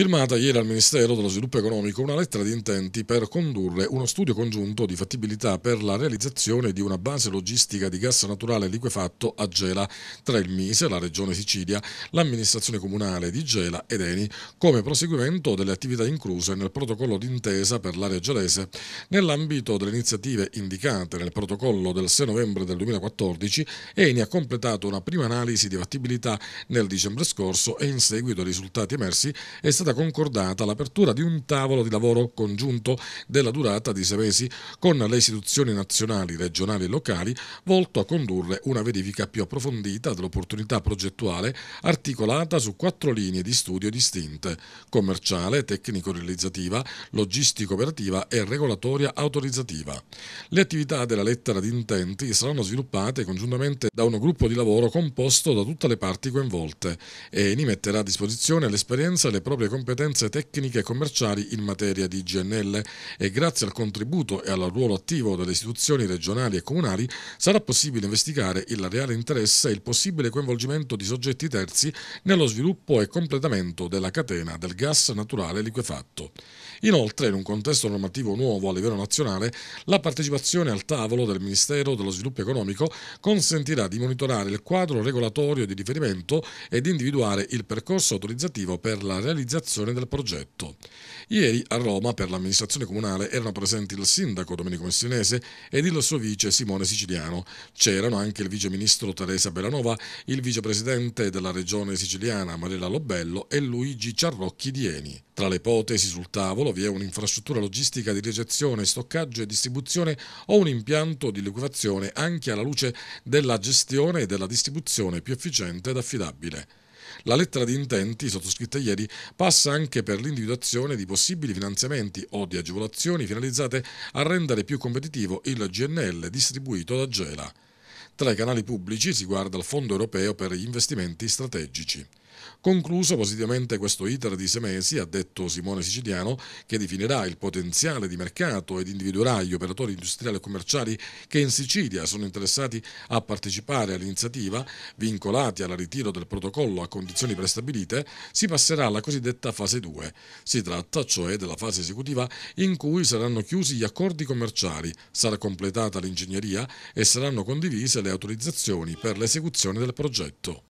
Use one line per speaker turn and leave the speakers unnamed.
firmata ieri al Ministero dello Sviluppo Economico una lettera di intenti per condurre uno studio congiunto di fattibilità per la realizzazione di una base logistica di gas naturale liquefatto a Gela tra il Mise, la Regione Sicilia, l'amministrazione comunale di Gela ed Eni, come proseguimento delle attività incluse nel protocollo d'intesa per l'area gelese. Nell'ambito delle iniziative indicate nel protocollo del 6 novembre del 2014, Eni ha completato una prima analisi di fattibilità nel dicembre scorso e in seguito ai risultati emersi è stata stata concordata l'apertura di un tavolo di lavoro congiunto della durata di sei mesi con le istituzioni nazionali, regionali e locali volto a condurre una verifica più approfondita dell'opportunità progettuale articolata su quattro linee di studio distinte commerciale, tecnico-realizzativa, logistico-operativa e regolatoria autorizzativa. Le attività della lettera di intenti saranno sviluppate congiuntamente da uno gruppo di lavoro composto da tutte le parti coinvolte e ne metterà a disposizione l'esperienza e le proprie le competenze tecniche e commerciali in materia di GNL e grazie al contributo e al ruolo attivo delle istituzioni regionali e comunali sarà possibile investigare il reale interesse e il possibile coinvolgimento di soggetti terzi nello sviluppo e completamento della catena del gas naturale liquefatto. Inoltre, in un contesto normativo nuovo a livello nazionale, la partecipazione al tavolo del Ministero dello Sviluppo Economico consentirà di monitorare il quadro regolatorio di riferimento ed individuare il percorso autorizzativo per la realizzazione realizzazione del progetto. Ieri a Roma per l'amministrazione comunale erano presenti il sindaco Domenico Messinese ed il suo vice Simone Siciliano. C'erano anche il vice ministro Teresa Belanova, il vicepresidente della regione siciliana Marella Lobello e Luigi Ciarrocchi di Eni. Tra le ipotesi sul tavolo vi è un'infrastruttura logistica di ricezione, stoccaggio e distribuzione o un impianto di liquefazione anche alla luce della gestione e della distribuzione più efficiente ed affidabile. La lettera di intenti, sottoscritta ieri, passa anche per l'individuazione di possibili finanziamenti o di agevolazioni finalizzate a rendere più competitivo il GNL distribuito da Gela. Tra i canali pubblici si guarda il Fondo europeo per gli investimenti strategici. Concluso positivamente questo iter di sei mesi, ha detto Simone Siciliano, che definirà il potenziale di mercato ed individuerà gli operatori industriali e commerciali che in Sicilia sono interessati a partecipare all'iniziativa, vincolati al ritiro del protocollo a condizioni prestabilite, si passerà alla cosiddetta fase 2. Si tratta cioè della fase esecutiva in cui saranno chiusi gli accordi commerciali, sarà completata l'ingegneria e saranno condivise le autorizzazioni per l'esecuzione del progetto.